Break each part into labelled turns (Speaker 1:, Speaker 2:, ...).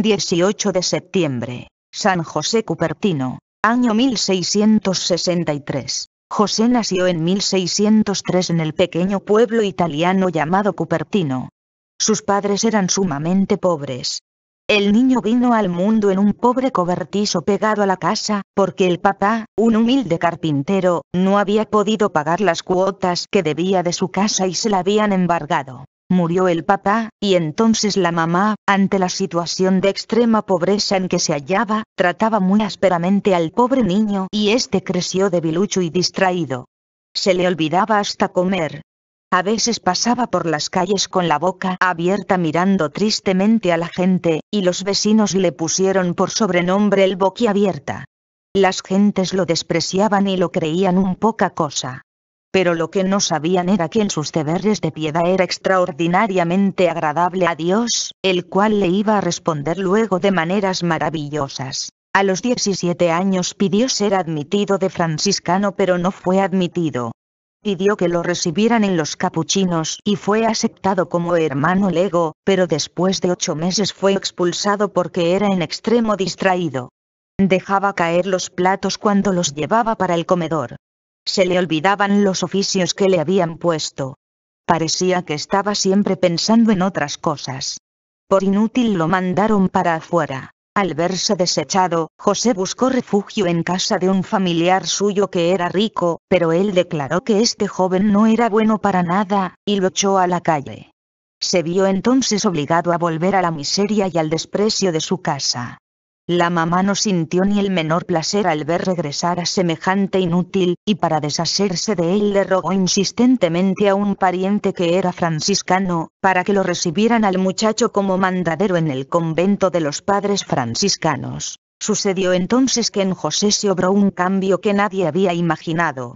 Speaker 1: 18 de septiembre, San José Cupertino, año 1663. José nació en 1603 en el pequeño pueblo italiano llamado Cupertino. Sus padres eran sumamente pobres. El niño vino al mundo en un pobre cobertizo pegado a la casa, porque el papá, un humilde carpintero, no había podido pagar las cuotas que debía de su casa y se la habían embargado murió el papá, y entonces la mamá, ante la situación de extrema pobreza en que se hallaba, trataba muy ásperamente al pobre niño y éste creció debilucho y distraído. Se le olvidaba hasta comer. A veces pasaba por las calles con la boca abierta mirando tristemente a la gente, y los vecinos le pusieron por sobrenombre el boquiabierta. Las gentes lo despreciaban y lo creían un poca cosa pero lo que no sabían era que en sus deberes de piedad era extraordinariamente agradable a Dios, el cual le iba a responder luego de maneras maravillosas. A los 17 años pidió ser admitido de franciscano pero no fue admitido. Pidió que lo recibieran en los capuchinos y fue aceptado como hermano lego, pero después de ocho meses fue expulsado porque era en extremo distraído. Dejaba caer los platos cuando los llevaba para el comedor. Se le olvidaban los oficios que le habían puesto. Parecía que estaba siempre pensando en otras cosas. Por inútil lo mandaron para afuera. Al verse desechado, José buscó refugio en casa de un familiar suyo que era rico, pero él declaró que este joven no era bueno para nada, y lo echó a la calle. Se vio entonces obligado a volver a la miseria y al desprecio de su casa. La mamá no sintió ni el menor placer al ver regresar a semejante inútil, y para deshacerse de él le rogó insistentemente a un pariente que era franciscano, para que lo recibieran al muchacho como mandadero en el convento de los padres franciscanos. Sucedió entonces que en José se obró un cambio que nadie había imaginado.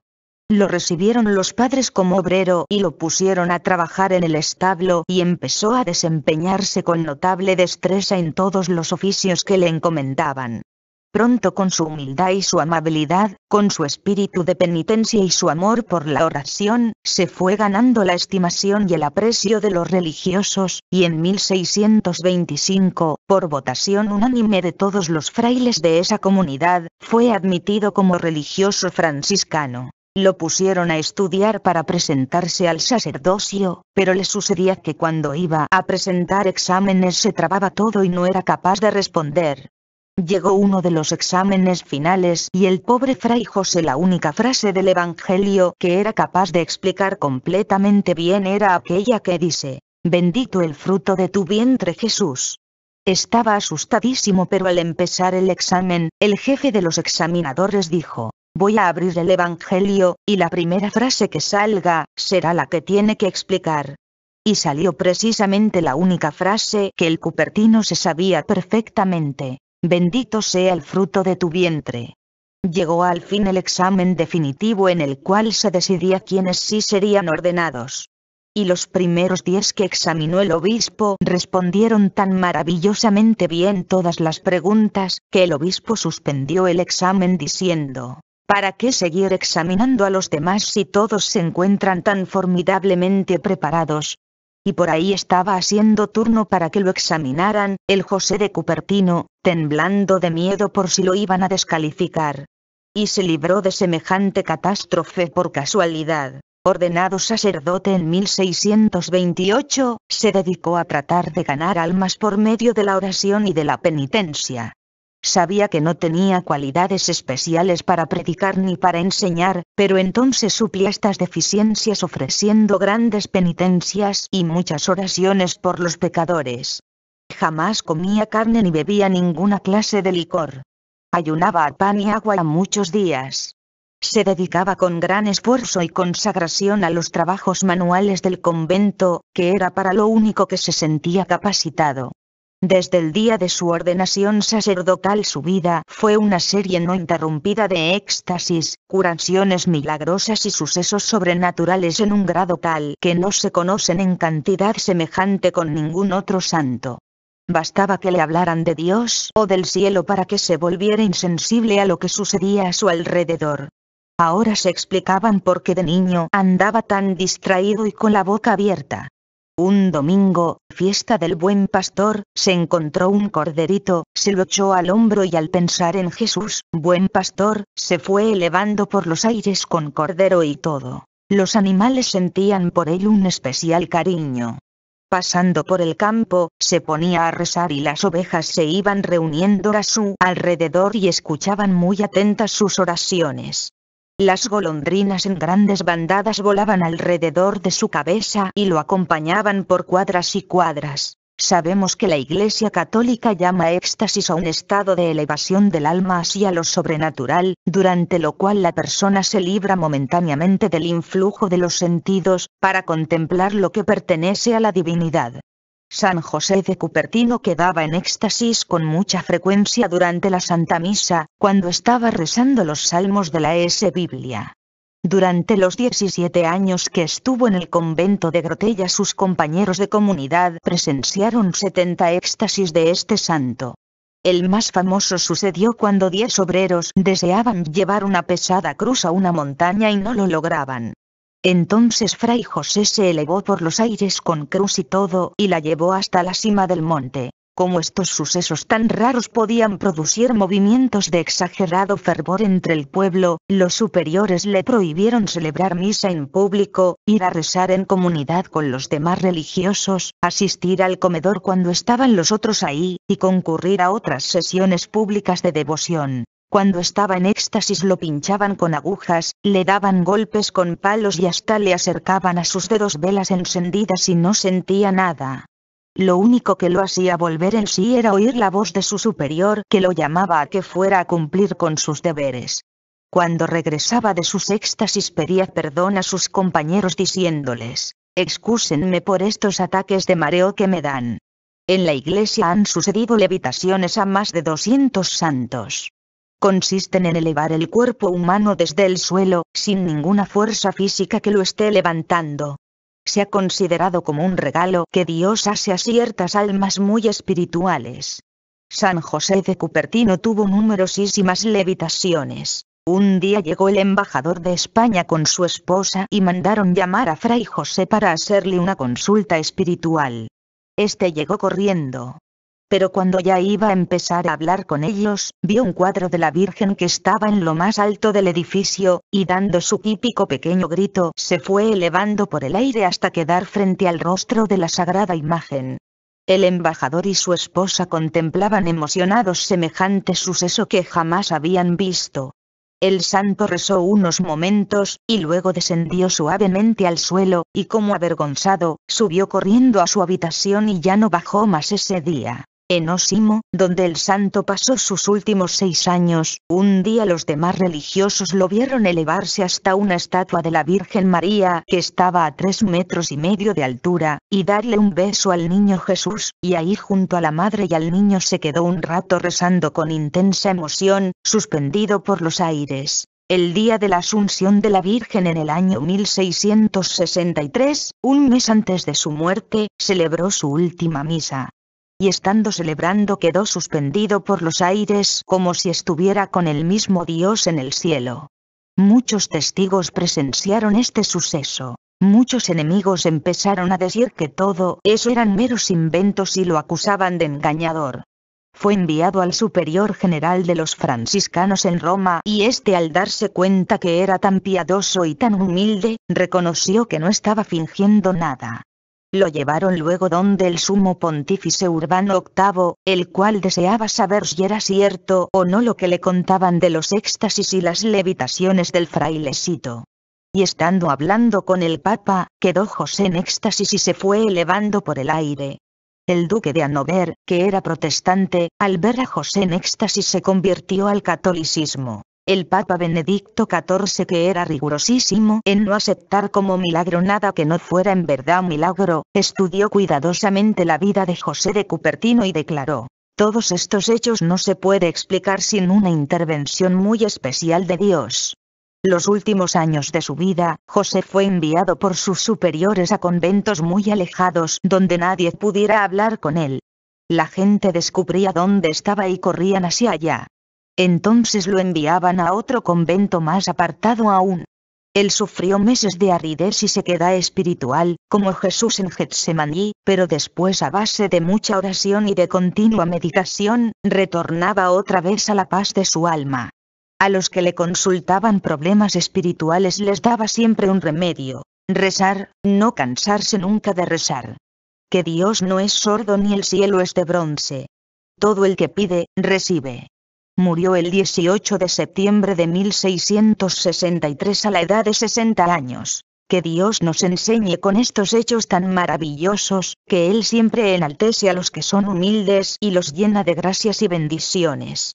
Speaker 1: Lo recibieron los padres como obrero y lo pusieron a trabajar en el establo y empezó a desempeñarse con notable destreza en todos los oficios que le encomendaban. Pronto con su humildad y su amabilidad, con su espíritu de penitencia y su amor por la oración, se fue ganando la estimación y el aprecio de los religiosos, y en 1625, por votación unánime de todos los frailes de esa comunidad, fue admitido como religioso franciscano. Lo pusieron a estudiar para presentarse al sacerdocio, pero le sucedía que cuando iba a presentar exámenes se trababa todo y no era capaz de responder. Llegó uno de los exámenes finales y el pobre fray José la única frase del Evangelio que era capaz de explicar completamente bien era aquella que dice, Bendito el fruto de tu vientre Jesús. Estaba asustadísimo pero al empezar el examen, el jefe de los examinadores dijo, Voy a abrir el Evangelio, y la primera frase que salga, será la que tiene que explicar. Y salió precisamente la única frase que el Cupertino se sabía perfectamente. Bendito sea el fruto de tu vientre. Llegó al fin el examen definitivo en el cual se decidía quiénes sí serían ordenados. Y los primeros diez que examinó el obispo respondieron tan maravillosamente bien todas las preguntas, que el obispo suspendió el examen diciendo, ¿Para qué seguir examinando a los demás si todos se encuentran tan formidablemente preparados? Y por ahí estaba haciendo turno para que lo examinaran, el José de Cupertino, temblando de miedo por si lo iban a descalificar. Y se libró de semejante catástrofe por casualidad. Ordenado sacerdote en 1628, se dedicó a tratar de ganar almas por medio de la oración y de la penitencia. Sabía que no tenía cualidades especiales para predicar ni para enseñar, pero entonces suplía estas deficiencias ofreciendo grandes penitencias y muchas oraciones por los pecadores. Jamás comía carne ni bebía ninguna clase de licor. Ayunaba a pan y agua muchos días. Se dedicaba con gran esfuerzo y consagración a los trabajos manuales del convento, que era para lo único que se sentía capacitado. Desde el día de su ordenación sacerdotal su vida fue una serie no interrumpida de éxtasis, curaciones milagrosas y sucesos sobrenaturales en un grado tal que no se conocen en cantidad semejante con ningún otro santo. Bastaba que le hablaran de Dios o del cielo para que se volviera insensible a lo que sucedía a su alrededor. Ahora se explicaban por qué de niño andaba tan distraído y con la boca abierta. Un domingo, fiesta del buen pastor, se encontró un corderito, se lo echó al hombro y al pensar en Jesús, buen pastor, se fue elevando por los aires con cordero y todo. Los animales sentían por él un especial cariño. Pasando por el campo, se ponía a rezar y las ovejas se iban reuniendo a su alrededor y escuchaban muy atentas sus oraciones. Las golondrinas en grandes bandadas volaban alrededor de su cabeza y lo acompañaban por cuadras y cuadras. Sabemos que la Iglesia Católica llama éxtasis a un estado de elevación del alma hacia lo sobrenatural, durante lo cual la persona se libra momentáneamente del influjo de los sentidos, para contemplar lo que pertenece a la divinidad. San José de Cupertino quedaba en éxtasis con mucha frecuencia durante la Santa Misa, cuando estaba rezando los salmos de la S. Biblia. Durante los 17 años que estuvo en el convento de Grotella sus compañeros de comunidad presenciaron 70 éxtasis de este santo. El más famoso sucedió cuando 10 obreros deseaban llevar una pesada cruz a una montaña y no lo lograban. Entonces Fray José se elevó por los aires con cruz y todo y la llevó hasta la cima del monte. Como estos sucesos tan raros podían producir movimientos de exagerado fervor entre el pueblo, los superiores le prohibieron celebrar misa en público, ir a rezar en comunidad con los demás religiosos, asistir al comedor cuando estaban los otros ahí, y concurrir a otras sesiones públicas de devoción. Cuando estaba en éxtasis lo pinchaban con agujas, le daban golpes con palos y hasta le acercaban a sus dedos velas encendidas y no sentía nada. Lo único que lo hacía volver en sí era oír la voz de su superior que lo llamaba a que fuera a cumplir con sus deberes. Cuando regresaba de sus éxtasis pedía perdón a sus compañeros diciéndoles, excúsenme por estos ataques de mareo que me dan. En la iglesia han sucedido levitaciones a más de 200 santos consisten en elevar el cuerpo humano desde el suelo, sin ninguna fuerza física que lo esté levantando. Se ha considerado como un regalo que Dios hace a ciertas almas muy espirituales. San José de Cupertino tuvo numerosísimas levitaciones. Un día llegó el embajador de España con su esposa y mandaron llamar a Fray José para hacerle una consulta espiritual. Este llegó corriendo, pero cuando ya iba a empezar a hablar con ellos, vio un cuadro de la Virgen que estaba en lo más alto del edificio, y dando su típico pequeño grito, se fue elevando por el aire hasta quedar frente al rostro de la sagrada imagen. El embajador y su esposa contemplaban emocionados semejante suceso que jamás habían visto. El santo rezó unos momentos, y luego descendió suavemente al suelo, y como avergonzado, subió corriendo a su habitación y ya no bajó más ese día en Osimo, donde el santo pasó sus últimos seis años, un día los demás religiosos lo vieron elevarse hasta una estatua de la Virgen María que estaba a tres metros y medio de altura, y darle un beso al niño Jesús, y ahí junto a la madre y al niño se quedó un rato rezando con intensa emoción, suspendido por los aires. El día de la Asunción de la Virgen en el año 1663, un mes antes de su muerte, celebró su última misa y estando celebrando quedó suspendido por los aires como si estuviera con el mismo Dios en el cielo. Muchos testigos presenciaron este suceso. Muchos enemigos empezaron a decir que todo eso eran meros inventos y lo acusaban de engañador. Fue enviado al superior general de los franciscanos en Roma y este al darse cuenta que era tan piadoso y tan humilde, reconoció que no estaba fingiendo nada lo llevaron luego donde el sumo pontífice Urbano Octavo, el cual deseaba saber si era cierto o no lo que le contaban de los éxtasis y las levitaciones del frailecito. Y estando hablando con el papa, quedó José en éxtasis y se fue elevando por el aire. El duque de Anover, que era protestante, al ver a José en éxtasis se convirtió al catolicismo. El Papa Benedicto XIV que era rigurosísimo en no aceptar como milagro nada que no fuera en verdad un milagro, estudió cuidadosamente la vida de José de Cupertino y declaró, todos estos hechos no se puede explicar sin una intervención muy especial de Dios. Los últimos años de su vida, José fue enviado por sus superiores a conventos muy alejados donde nadie pudiera hablar con él. La gente descubría dónde estaba y corrían hacia allá. Entonces lo enviaban a otro convento más apartado aún. Él sufrió meses de aridez y se sequedad espiritual, como Jesús en Getsemaní, pero después a base de mucha oración y de continua meditación, retornaba otra vez a la paz de su alma. A los que le consultaban problemas espirituales les daba siempre un remedio. Rezar, no cansarse nunca de rezar. Que Dios no es sordo ni el cielo es de bronce. Todo el que pide, recibe. Murió el 18 de septiembre de 1663 a la edad de 60 años. Que Dios nos enseñe con estos hechos tan maravillosos, que Él siempre enaltece a los que son humildes y los llena de gracias y bendiciones.